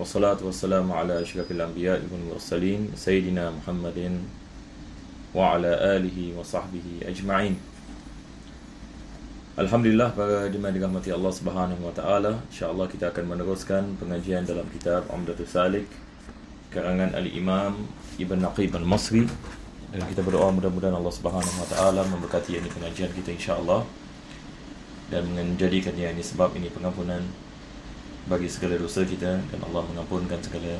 wassalatu wassalamu ala asyrafil anbiya wal mursalin sayidina Muhammadin wa ala alihi wa sahbihi ajma'in. Alhamdulillah para jemaah dirahmati Allah Subhanahu wa taala, insyaallah kita akan meneruskan pengajian dalam kitab Umdatul Salik karangan Ali Imam Ibn Naqib Al-Masri dan kita berdoa mudah-mudahan Allah Subhanahu wa taala memberkati ini pengajian kita insyaallah dan menjadikan ini sebab ini pengampunan bagi segala dosa kita dan Allah mengampunkan segala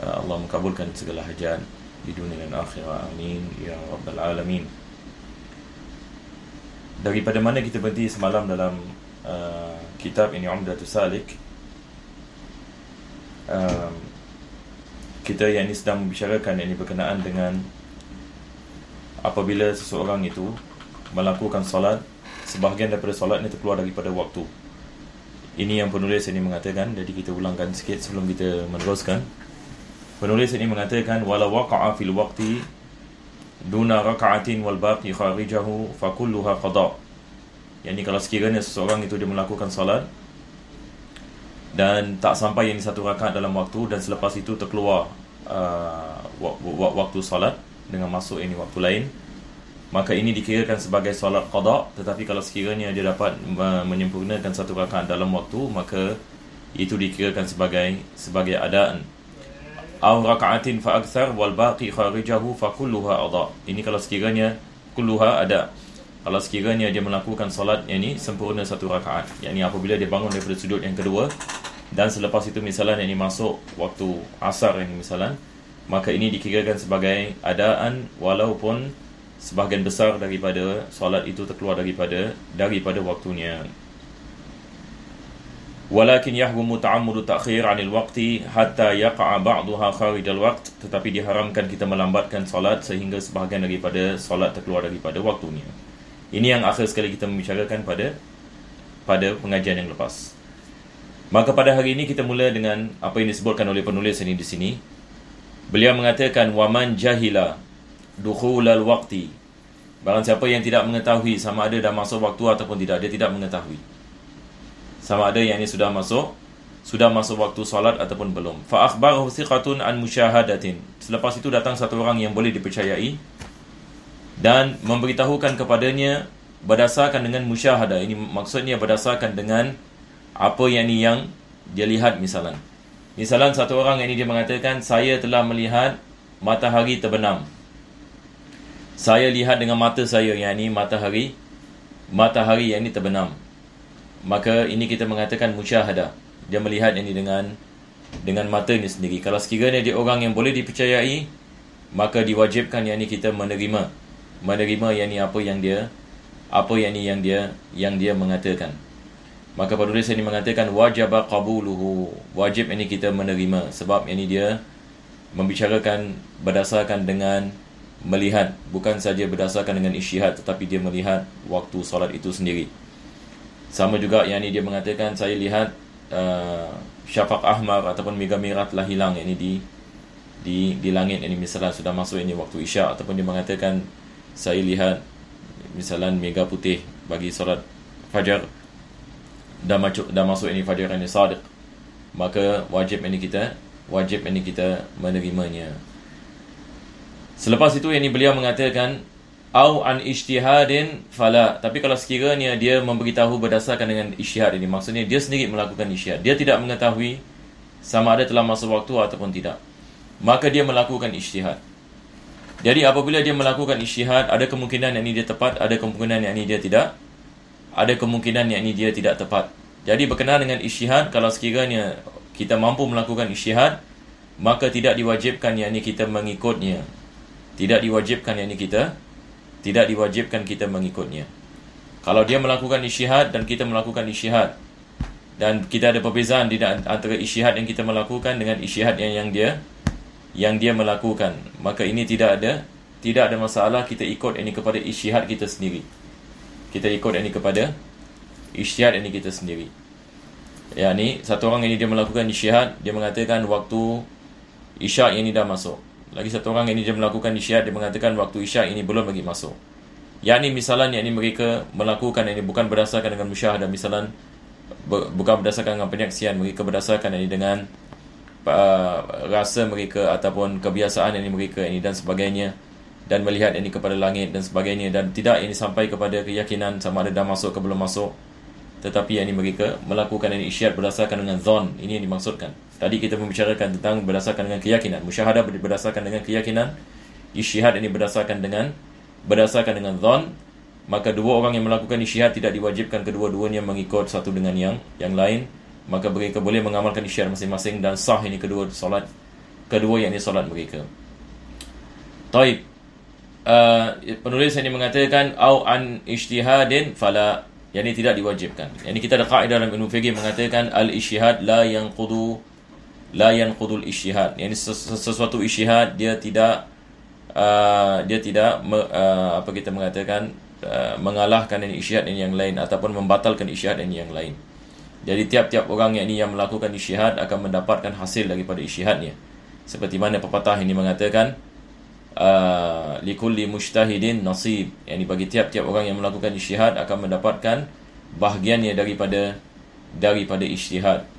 uh, Allah mengkabulkan segala hajat di dunia dan akhirat amin ya rabbal alamin daripada mana kita berhenti semalam dalam uh, kitab ini umdatu salik um, kita yang ini sedang membicarakan ini berkenaan dengan apabila seseorang itu melakukan solat sebahagian daripada solat ini terkeluar daripada waktu ini yang penulis ini mengatakan Jadi kita ulangkan sikit sebelum kita meneruskan Penulis ini mengatakan walau waqa'a fil waqti Duna raka'atin wal baqi kharijahu Fakulluha qadar Yang ini kalau sekiranya seseorang itu dia melakukan salat Dan tak sampai yang satu rakaat dalam waktu Dan selepas itu terkeluar uh, waktu salat Dengan masuk ini waktu lain maka ini dikirakan sebagai solat qada tetapi kalau sekiranya dia dapat menyempurnakan satu rakaat dalam waktu maka itu dikirakan sebagai sebagai adaan aw raka'atin fa akthar wal baqi kharijahu fa kulluha adha ini kalau sekiranya kulluha ada kalau sekiranya dia melakukan solat yang ini sempurna satu rakaat yakni apabila dia bangun daripada sudut yang kedua dan selepas itu misalnya yang ini masuk waktu asar yang misalnya maka ini dikirakan sebagai adaan walaupun sebahagian besar daripada solat itu terkeluar daripada daripada waktunya walakin yahwumu ta'ammudu ta'khir 'anil waqti hatta yaqa'a ba'daha kharij al-waqt tetapi diharamkan kita melambatkan solat sehingga sebahagian daripada solat terkeluar daripada waktunya ini yang akhir sekali kita membicarakan pada pada pengajian yang lepas maka pada hari ini kita mula dengan apa yang disebutkan oleh penulis ini di sini beliau mengatakan waman jahila dukhulal waqti. Barang siapa yang tidak mengetahui sama ada dah masuk waktu ataupun tidak, dia tidak mengetahui. Sama ada yang ini sudah masuk, sudah masuk waktu solat ataupun belum. Fa akhbarahu thiqatun an mushahadatin. Selepas itu datang satu orang yang boleh dipercayai dan memberitahukan kepadanya berdasarkan dengan musyahadah. Ini maksudnya berdasarkan dengan apa yang ini yang dia lihat misalnya. Misalnya satu orang yang ini dia mengatakan saya telah melihat matahari terbenam saya lihat dengan mata saya yang ini matahari matahari yang ini terbenam maka ini kita mengatakan musyahadah dia melihat ini dengan dengan mata ini sendiri kalau sekiranya dia orang yang boleh dipercayai maka diwajibkan yang ini kita menerima menerima yang ini apa yang dia apa yang ini yang dia yang dia mengatakan maka pada penulis ini mengatakan wajib qabuluhu wajib ini kita menerima sebab ini dia membicarakan berdasarkan dengan melihat bukan saja berdasarkan dengan isyihat tetapi dia melihat waktu solat itu sendiri. Sama juga yang ini dia mengatakan saya lihat uh, syafaq ahmar ataupun mega merah telah hilang ini di di di langit ini misalnya sudah masuk ini waktu isya ataupun dia mengatakan saya lihat misalnya mega putih bagi solat fajar dah masuk dah masuk ini fajar ini sadiq maka wajib ini kita wajib ini kita menerimanya. Selepas itu yang ini beliau mengatakan au an ijtihadin fala tapi kalau sekiranya dia memberitahu berdasarkan dengan isyihad ini maksudnya dia sendiri melakukan isyihad dia tidak mengetahui sama ada telah masuk waktu ataupun tidak maka dia melakukan isyihad jadi apabila dia melakukan isyihad ada kemungkinan yang ini dia tepat ada kemungkinan yang ini dia tidak ada kemungkinan yang ini dia tidak tepat jadi berkenaan dengan isyihad kalau sekiranya kita mampu melakukan isyihad maka tidak diwajibkan yang ini kita mengikutnya tidak diwajibkan yang ini kita tidak diwajibkan kita mengikutnya kalau dia melakukan isyihad dan kita melakukan isyihad dan kita ada perbezaan di antara isyihad yang kita melakukan dengan isyihad yang yang dia yang dia melakukan maka ini tidak ada tidak ada masalah kita ikut ini kepada isyihad kita sendiri kita ikut ini kepada isyihad ini kita sendiri yakni satu orang ini dia melakukan isyihad dia mengatakan waktu isyak ini dah masuk lagi satu orang yang ini dia melakukan isyak dia mengatakan waktu isyak ini belum lagi masuk yakni misalan ini mereka melakukan ini bukan berdasarkan dengan musyah dan misalan bukan berdasarkan dengan penyaksian mereka berdasarkan ini dengan uh, rasa mereka ataupun kebiasaan ini mereka ini dan sebagainya dan melihat ini kepada langit dan sebagainya dan tidak ini sampai kepada keyakinan sama ada dah masuk ke belum masuk tetapi yang ini mereka melakukan ini isyarat berdasarkan dengan zon ini yang dimaksudkan Tadi kita membicarakan tentang berdasarkan dengan keyakinan. Musyahadah berdasarkan dengan keyakinan. Isyihad ini berdasarkan dengan berdasarkan dengan zon. Maka dua orang yang melakukan isyihad tidak diwajibkan kedua-duanya mengikut satu dengan yang yang lain. Maka mereka boleh mengamalkan isyihad masing-masing dan sah ini kedua solat. Kedua yang ini solat mereka. Taib. Uh, penulis ini mengatakan au an ijtihadin fala yakni tidak diwajibkan. Yani kita ada kaidah dalam ilmu fiqih mengatakan al ijtihad la yang qudu la yanqudul isyihad yang ini sesuatu isyihad dia tidak uh, dia tidak uh, apa kita mengatakan uh, mengalahkan ini isyihad ini yang lain ataupun membatalkan isyihad ini yang lain jadi tiap-tiap orang yang ini yang melakukan isyihad akan mendapatkan hasil daripada isyihadnya seperti mana pepatah ini mengatakan uh, li kulli mujtahidin nasib yang ini bagi tiap-tiap orang yang melakukan isyihad akan mendapatkan bahagiannya daripada daripada isyihad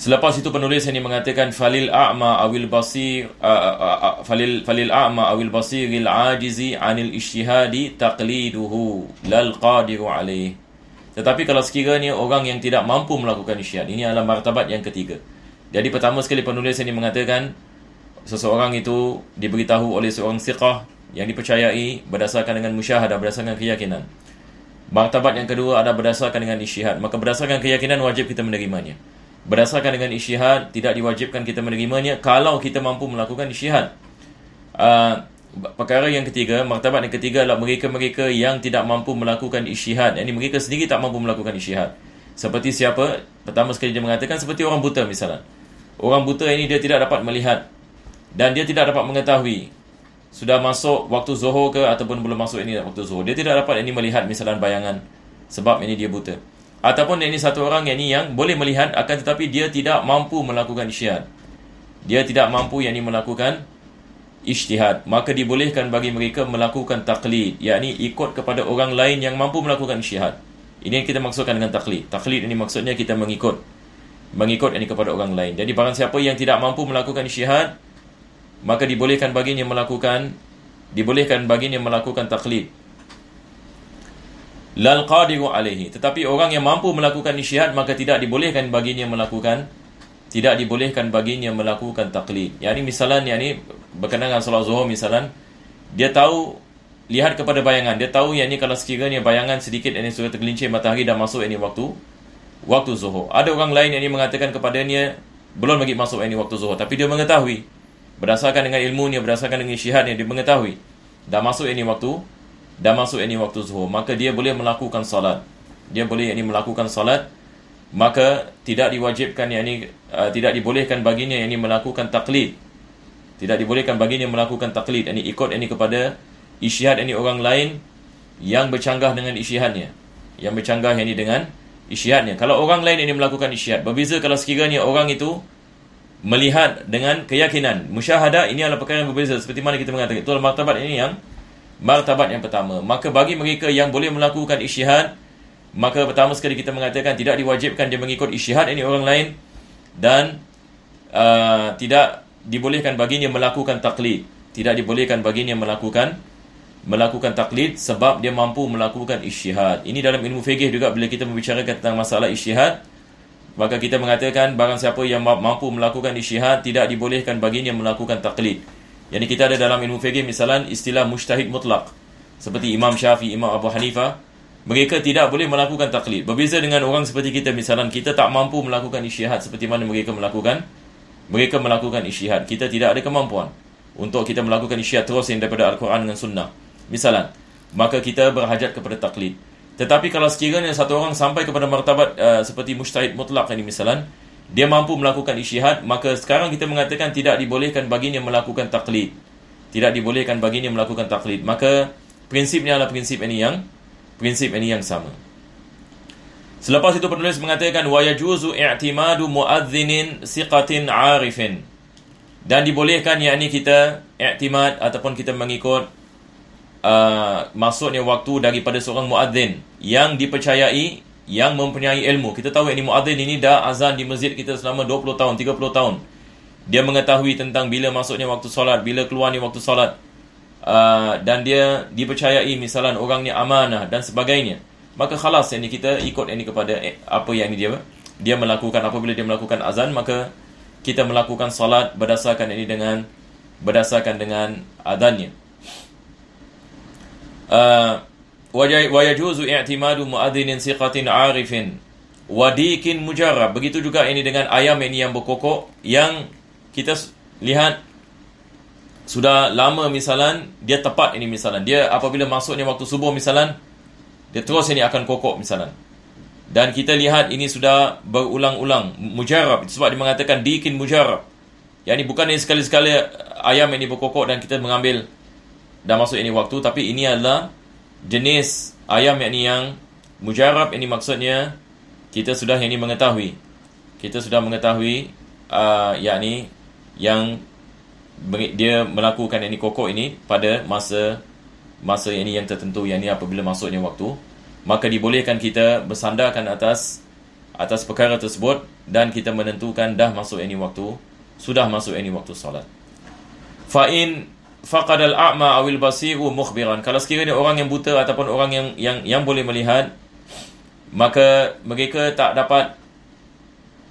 Selepas itu penulis ini mengatakan falil a'ma awil basir uh, uh, uh, falil falil a'ma awil basir il ajizi anil isyhadi taqliduhu lal qadiru alaih. Tetapi kalau sekiranya orang yang tidak mampu melakukan isyhad ini adalah martabat yang ketiga. Jadi pertama sekali penulis ini mengatakan seseorang itu diberitahu oleh seorang siqah yang dipercayai berdasarkan dengan musyahadah berdasarkan keyakinan. Martabat yang kedua adalah berdasarkan dengan isyhad. Maka berdasarkan keyakinan wajib kita menerimanya berdasarkan dengan isyihad tidak diwajibkan kita menerimanya kalau kita mampu melakukan isyihad uh, ah, perkara yang ketiga martabat yang ketiga adalah mereka-mereka yang tidak mampu melakukan isyihad yang ini mereka sendiri tak mampu melakukan isyihad seperti siapa pertama sekali dia mengatakan seperti orang buta misalnya orang buta ini dia tidak dapat melihat dan dia tidak dapat mengetahui sudah masuk waktu zuhur ke ataupun belum masuk ini waktu zuhur dia tidak dapat ini melihat misalnya bayangan sebab ini dia buta ataupun ini satu orang yang ini yang boleh melihat akan tetapi dia tidak mampu melakukan isyihat dia tidak mampu yang ini melakukan isytihad maka dibolehkan bagi mereka melakukan taklid yakni ikut kepada orang lain yang mampu melakukan isyihat ini yang kita maksudkan dengan taklid taklid ini maksudnya kita mengikut mengikut ini kepada orang lain jadi barang siapa yang tidak mampu melakukan isyihat maka dibolehkan baginya melakukan dibolehkan baginya melakukan taklid lal qadiru alaihi tetapi orang yang mampu melakukan isyihat maka tidak dibolehkan baginya melakukan tidak dibolehkan baginya melakukan taklid yakni misalan yakni berkenaan dengan solat zuhur misalan dia tahu lihat kepada bayangan dia tahu yakni kalau sekiranya bayangan sedikit ini sudah tergelincir matahari dah masuk ini waktu waktu zuhur ada orang lain yang mengatakan kepadanya belum lagi masuk ini waktu zuhur tapi dia mengetahui berdasarkan dengan ilmunya berdasarkan dengan isyihatnya dia mengetahui dah masuk ini waktu dah masuk ini waktu zuhur maka dia boleh melakukan salat. dia boleh ini melakukan salat, maka tidak diwajibkan yang ini uh, tidak dibolehkan baginya yang ini melakukan taklid tidak dibolehkan baginya melakukan taklid ini ikut ini kepada isyihad ini orang lain yang bercanggah dengan isyihadnya yang bercanggah ini dengan isyihadnya kalau orang lain ini melakukan isyihad berbeza kalau sekiranya orang itu melihat dengan keyakinan musyahadah ini adalah perkara yang berbeza seperti mana kita mengatakan itu adalah martabat ini yang martabat yang pertama. Maka bagi mereka yang boleh melakukan isyihad, maka pertama sekali kita mengatakan tidak diwajibkan dia mengikut isyihad ini orang lain dan uh, tidak dibolehkan baginya melakukan taklid. Tidak dibolehkan baginya melakukan melakukan taklid sebab dia mampu melakukan isyihad. Ini dalam ilmu fiqh juga bila kita membicarakan tentang masalah isyihad, maka kita mengatakan barang siapa yang mampu melakukan isyihad tidak dibolehkan baginya melakukan taklid. Yang kita ada dalam ilmu fikih misalan istilah mujtahid mutlak. Seperti Imam Syafi'i, Imam Abu Hanifah. Mereka tidak boleh melakukan taklid. Berbeza dengan orang seperti kita misalan kita tak mampu melakukan isyihad seperti mana mereka melakukan. Mereka melakukan isyihad. Kita tidak ada kemampuan untuk kita melakukan isyihad terus yang daripada Al-Quran dengan Sunnah. Misalan, maka kita berhajat kepada taklid. Tetapi kalau sekiranya satu orang sampai kepada martabat uh, seperti mujtahid mutlak ini misalan, dia mampu melakukan isyihad, maka sekarang kita mengatakan tidak dibolehkan baginya melakukan taklid. Tidak dibolehkan baginya melakukan taklid. Maka prinsipnya adalah prinsip ini yang prinsip ini yang sama. Selepas itu penulis mengatakan wa yajuzu i'timadu muadzinin siqatin arifin. Dan dibolehkan yang ini kita i'timad ataupun kita mengikut uh, masuknya waktu daripada seorang muadzin yang dipercayai yang mempunyai ilmu. Kita tahu ini Muadzin ini dah azan di masjid kita selama 20 tahun, 30 tahun. Dia mengetahui tentang bila masuknya waktu solat, bila keluar ni waktu solat. Uh, dan dia dipercayai misalan orang ni amanah dan sebagainya. Maka khalas ini kita ikut ini kepada eh, apa yang ini dia dia melakukan apabila dia melakukan azan maka kita melakukan salat berdasarkan ini dengan berdasarkan dengan adanya. Uh, ويجوز اعتماد مؤذن ثقة عارف وديك مجرب begitu juga ini dengan ayam ini yang berkokok yang kita lihat sudah lama misalan dia tepat ini misalan dia apabila masuknya waktu subuh misalan dia terus ini akan kokok misalan dan kita lihat ini sudah berulang-ulang mujarab sebab dia mengatakan dikin mujarab yang ini bukan sekali-sekala ayam ini berkokok dan kita mengambil dan masuk ini waktu tapi ini adalah jenis ayam yang ni yang mujarab ini maksudnya kita sudah yang ni mengetahui kita sudah mengetahui uh, yakni yang dia melakukan yang ni kokok ini pada masa masa yang ini yang tertentu yang apabila masuknya waktu maka dibolehkan kita bersandarkan atas atas perkara tersebut dan kita menentukan dah masuk ini waktu sudah masuk ini waktu solat fa in faqad al-a'ma aw al-basiru mukhbiran. Kalau sekiranya orang yang buta ataupun orang yang yang yang boleh melihat maka mereka tak dapat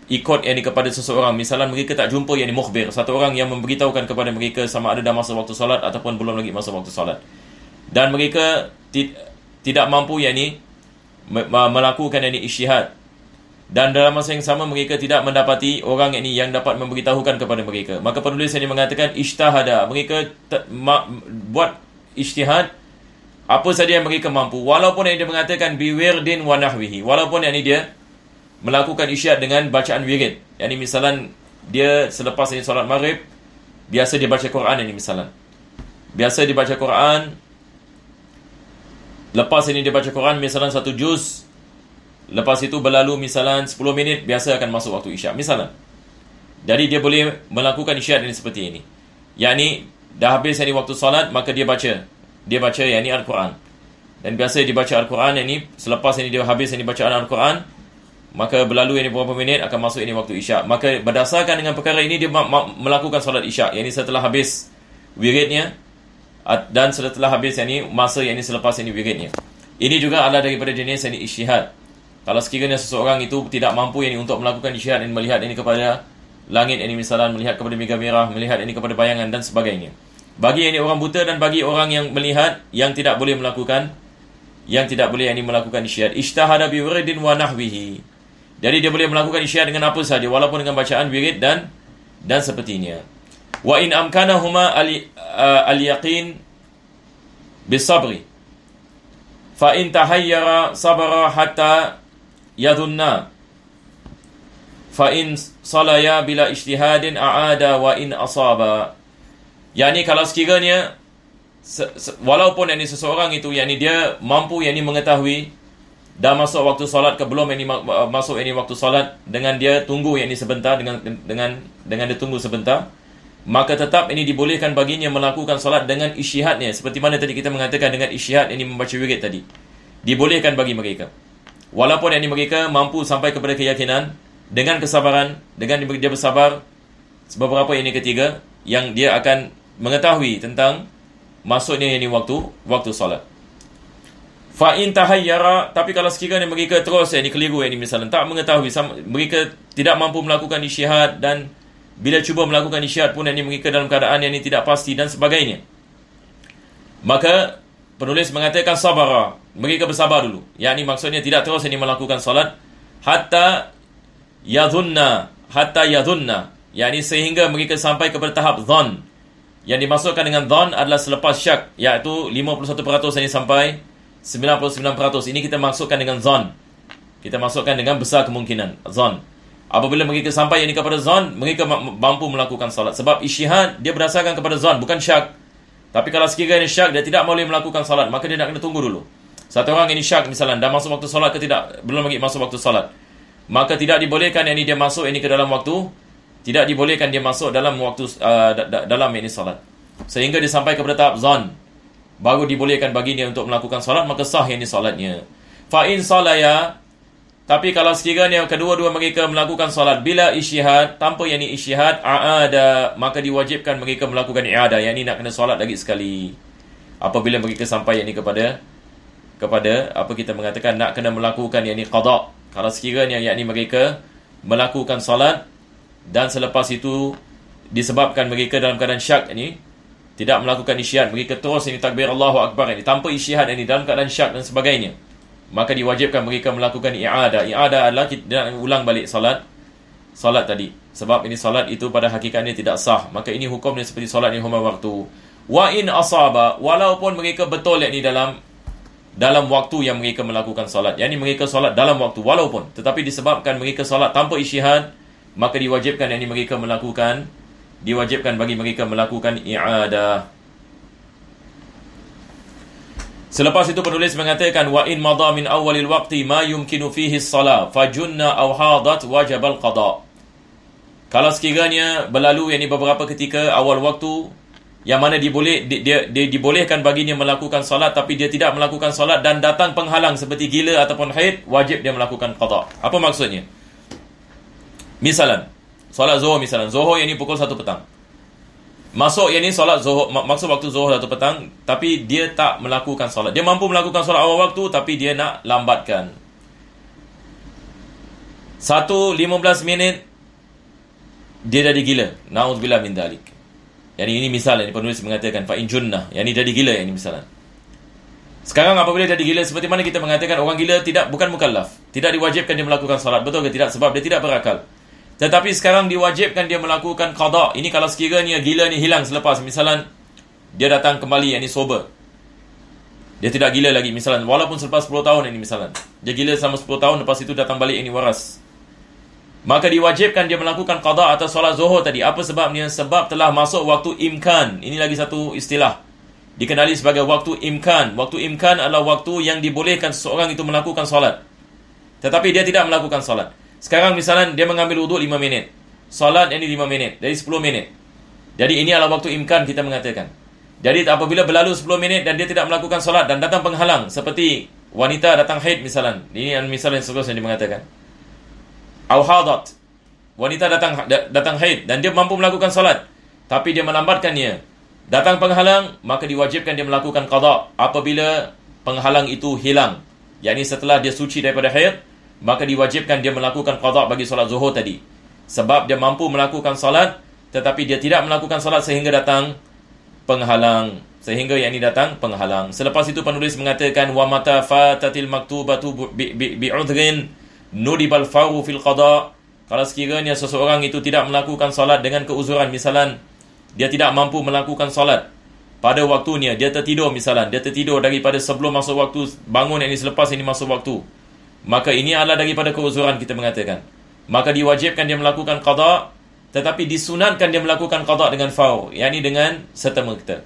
ikut yang ini kepada seseorang misalnya mereka tak jumpa yang ini mukhbir satu orang yang memberitahukan kepada mereka sama ada dah masa waktu solat ataupun belum lagi masa waktu solat dan mereka ti- tidak mampu yang ini melakukan yang ini isyihad dan dalam masa yang sama mereka tidak mendapati orang ini yang dapat memberitahukan kepada mereka. Maka penulis ini mengatakan ishtahada. Mereka ma- buat ishtihad apa saja yang mereka mampu. Walaupun yang dia mengatakan biwir din wa nahwihi. Walaupun yang ini dia melakukan isyad dengan bacaan wirid. Yang ini misalan dia selepas ini solat maghrib biasa dia baca Quran ini misalan. Biasa dia baca Quran Lepas ini dia baca Quran misalan satu juz Lepas itu berlalu misalan 10 minit biasa akan masuk waktu isyak misalan. Jadi dia boleh melakukan isyak ini seperti ini. Yang ini dah habis ini waktu solat maka dia baca. Dia baca yang ini Al-Quran. Dan biasa dia baca Al-Quran yang ini selepas ini dia habis ini bacaan Al-Quran maka berlalu ini beberapa minit akan masuk ini waktu isyak. Maka berdasarkan dengan perkara ini dia melakukan solat isyak. Yang ini setelah habis wiridnya dan setelah habis yang ini masa yang ini selepas ini wiridnya. Ini juga adalah daripada jenis yang ini isyihad. Kalau sekiranya seseorang itu tidak mampu ini untuk melakukan isyarat dan melihat ini kepada langit ini misalan melihat kepada mega merah melihat ini kepada bayangan dan sebagainya. Bagi ini orang buta dan bagi orang yang melihat yang tidak boleh melakukan yang tidak boleh ini melakukan isyarat ishtahada bi wiridin wa nahwihi. Jadi dia boleh melakukan isyarat dengan apa sahaja walaupun dengan bacaan wirid dan dan sepertinya. Wa in amkana huma al, uh, al yaqin bisabri. Fa in tahayyara sabara hatta yadunna fa in salaya bila ijtihadin aada wa in asaba Yani kalau sekiranya se, se, walaupun ini seseorang itu yakni dia mampu yakni mengetahui dah masuk waktu solat ke belum yakni masuk ini waktu solat dengan dia tunggu yakni sebentar dengan dengan dengan dia tunggu sebentar maka tetap ini dibolehkan baginya melakukan solat dengan isyihadnya seperti mana tadi kita mengatakan dengan isyihad ini membaca wirid tadi dibolehkan bagi mereka Walaupun yang ini mereka mampu sampai kepada keyakinan dengan kesabaran, dengan dia bersabar beberapa yang ini ketiga yang dia akan mengetahui tentang masuknya ini waktu waktu solat. Fain tahayyara tapi kalau sekiranya mereka terus yang ini keliru yang ini misalnya tak mengetahui mereka tidak mampu melakukan isyihad dan bila cuba melakukan isyihad pun yang ini mereka dalam keadaan yang ini tidak pasti dan sebagainya. Maka penulis mengatakan sabara. Mereka bersabar dulu. Yang ini maksudnya tidak terus ini melakukan salat Hatta yadhunna. Hatta yadhunna. Yang ini sehingga mereka sampai kepada tahap dhan. Yang dimasukkan dengan dhan adalah selepas syak. Iaitu 51% ini sampai 99%. Ini kita masukkan dengan dhan. Kita masukkan dengan besar kemungkinan. Dhan. Apabila mereka sampai yang ini kepada zon, mereka mampu melakukan salat Sebab isyihad, dia berdasarkan kepada zon, bukan syak. Tapi kalau sekiranya syak dia tidak boleh melakukan salat maka dia nak kena tunggu dulu. Satu orang ini syak misalnya dah masuk waktu salat ke tidak, belum lagi masuk waktu salat Maka tidak dibolehkan yang ini dia masuk ini ke dalam waktu tidak dibolehkan dia masuk dalam waktu uh, da, da, dalam ini salat Sehingga dia sampai kepada tahap zon baru dibolehkan baginya untuk melakukan salat maka sah ini salatnya. Fa in salaya tapi kalau sekiranya kedua-dua mereka melakukan salat bila isyihad, tanpa yang ini isyihad, aada, maka diwajibkan mereka melakukan iada. Yang ini nak kena salat lagi sekali. Apabila mereka sampai yang ini kepada, kepada apa kita mengatakan, nak kena melakukan yang ini qadak. Kalau sekiranya yang ini mereka melakukan salat dan selepas itu disebabkan mereka dalam keadaan syak ini, tidak melakukan isyihad, mereka terus ini takbir Allahu Akbar ini, tanpa isyihad ini, dalam keadaan syak dan sebagainya maka diwajibkan mereka melakukan i'adah. I'adah adalah kita ulang balik salat salat tadi. Sebab ini salat itu pada hakikatnya tidak sah. Maka ini hukumnya seperti salat yang hukum waktu. Wa in asaba walaupun mereka betul yang ini dalam dalam waktu yang mereka melakukan salat. Yang ini mereka salat dalam waktu walaupun tetapi disebabkan mereka salat tanpa isyihad maka diwajibkan yang ini mereka melakukan diwajibkan bagi mereka melakukan i'adah. Selepas itu penulis mengatakan wa in madha min awwalil waqti ma yumkinu fihi as-salah fajunna aw hadat wajib al-qada. Kalau sekiranya berlalu yakni beberapa ketika awal waktu yang mana diboleh dia, dia, dia dibolehkan baginya melakukan salat, tapi dia tidak melakukan salat dan datang penghalang seperti gila ataupun haid wajib dia melakukan qada. Apa maksudnya? Misalan solat Zuhur misalan Zuhur yang ini pukul 1 petang. Masuk yang ni solat zuhur maksud waktu zuhur atau petang tapi dia tak melakukan solat. Dia mampu melakukan solat awal waktu tapi dia nak lambatkan. Satu lima belas minit dia jadi gila. Nauzubillah min dalik. Yang ini misalnya ini penulis mengatakan fa injunnah. Yang ini jadi gila yang ini misalnya. Sekarang apabila jadi gila seperti mana kita mengatakan orang gila tidak bukan mukallaf. Tidak diwajibkan dia melakukan solat. Betul ke tidak? Sebab dia tidak berakal. Tetapi sekarang diwajibkan dia melakukan qada. Ini kalau sekiranya gila ni hilang selepas misalan dia datang kembali yang ni sober. Dia tidak gila lagi misalan walaupun selepas 10 tahun ini misalan Dia gila selama 10 tahun lepas itu datang balik ini waras. Maka diwajibkan dia melakukan qada atas solat zuhur tadi. Apa sebabnya? Sebab telah masuk waktu imkan. Ini lagi satu istilah. Dikenali sebagai waktu imkan. Waktu imkan adalah waktu yang dibolehkan seseorang itu melakukan solat. Tetapi dia tidak melakukan solat. Sekarang misalnya dia mengambil wuduk 5 minit. Solat ini 5 minit. Jadi 10 minit. Jadi ini adalah waktu imkan kita mengatakan. Jadi apabila berlalu 10 minit dan dia tidak melakukan solat dan datang penghalang. Seperti wanita datang haid misalnya. Ini adalah misalnya yang seterusnya dia mengatakan. Awhadat. Wanita datang datang haid dan dia mampu melakukan solat. Tapi dia melambatkannya. Datang penghalang, maka diwajibkan dia melakukan qadak apabila penghalang itu hilang. Yang setelah dia suci daripada haid, maka diwajibkan dia melakukan qadha bagi solat zuhur tadi sebab dia mampu melakukan solat tetapi dia tidak melakukan solat sehingga datang penghalang sehingga yang ini datang penghalang selepas itu penulis mengatakan wa mata fatatil maktubatu bi'udhrin nudibal fawu fil qadha kalau sekiranya seseorang itu tidak melakukan solat dengan keuzuran misalan dia tidak mampu melakukan solat pada waktunya dia tertidur misalan dia tertidur daripada sebelum masuk waktu bangun yang ini selepas ini masuk waktu Maka ini adalah daripada keuzuran kita mengatakan. Maka diwajibkan dia melakukan qada tetapi disunatkan dia melakukan qada dengan fau, yakni dengan setemu kita.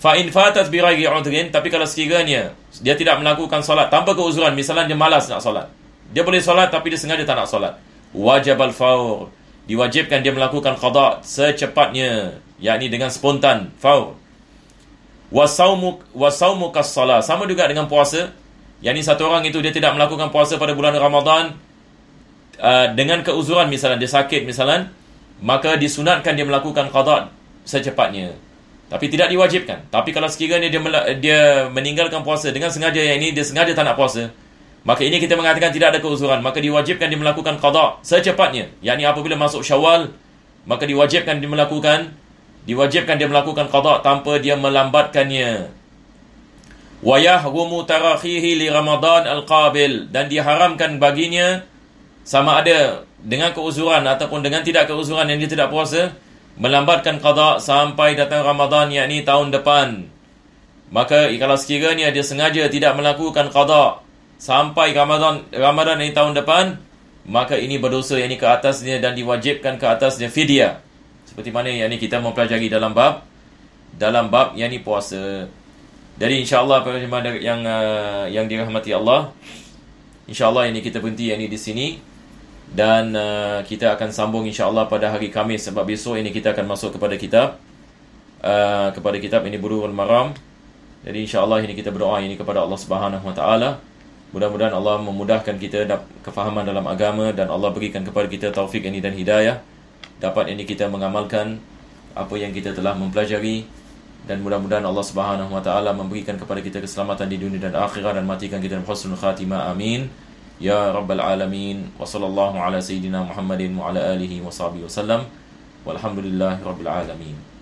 Fa in fatat bi ghairi udhrin, tapi kalau sekiranya dia tidak melakukan solat tanpa keuzuran, misalnya dia malas nak solat. Dia boleh solat tapi dia sengaja tak nak solat. Wajib al fau, Diwajibkan dia melakukan qada secepatnya, yakni dengan spontan fau. faur. Wasaumu wasaumu kas Sama juga dengan puasa, yang satu orang itu dia tidak melakukan puasa pada bulan Ramadhan uh, dengan keuzuran misalnya dia sakit misalnya maka disunatkan dia melakukan qada secepatnya. Tapi tidak diwajibkan. Tapi kalau sekiranya dia dia meninggalkan puasa dengan sengaja yang ini dia sengaja tak nak puasa. Maka ini kita mengatakan tidak ada keuzuran. Maka diwajibkan dia melakukan qada secepatnya. Yang ini apabila masuk syawal, maka diwajibkan dia melakukan diwajibkan dia melakukan qada tanpa dia melambatkannya wayahrumu tarakhihi li Ramadhan al-qabil dan diharamkan baginya sama ada dengan keuzuran ataupun dengan tidak keuzuran yang dia tidak puasa melambatkan kata sampai datang Ramadhan yakni tahun depan maka kalau sekiranya dia sengaja tidak melakukan kata sampai Ramadhan Ramadhan ini tahun depan maka ini berdosa yakni ke atasnya dan diwajibkan ke atasnya fidyah seperti mana yakni kita mempelajari dalam bab dalam bab yakni puasa jadi insyaallah para jemaah yang uh, yang dirahmati Allah, insyaallah ini kita berhenti yang ini di sini dan uh, kita akan sambung insyaallah pada hari Kamis sebab besok ini kita akan masuk kepada kitab uh, kepada kitab ini Burul Maram. Jadi insyaallah ini kita berdoa ini kepada Allah Subhanahu Wa Taala. Mudah-mudahan Allah memudahkan kita dapat kefahaman dalam agama dan Allah berikan kepada kita taufik ini dan hidayah dapat ini kita mengamalkan apa yang kita telah mempelajari dan mudah-mudahan Allah Subhanahu wa taala memberikan kepada kita keselamatan di dunia dan akhirat dan matikan kita dalam husnul khatimah amin ya rabbal alamin wa sallallahu ala sayidina muhammadin wa ala alihi wa sahbihi wasallam walhamdulillahirabbil alamin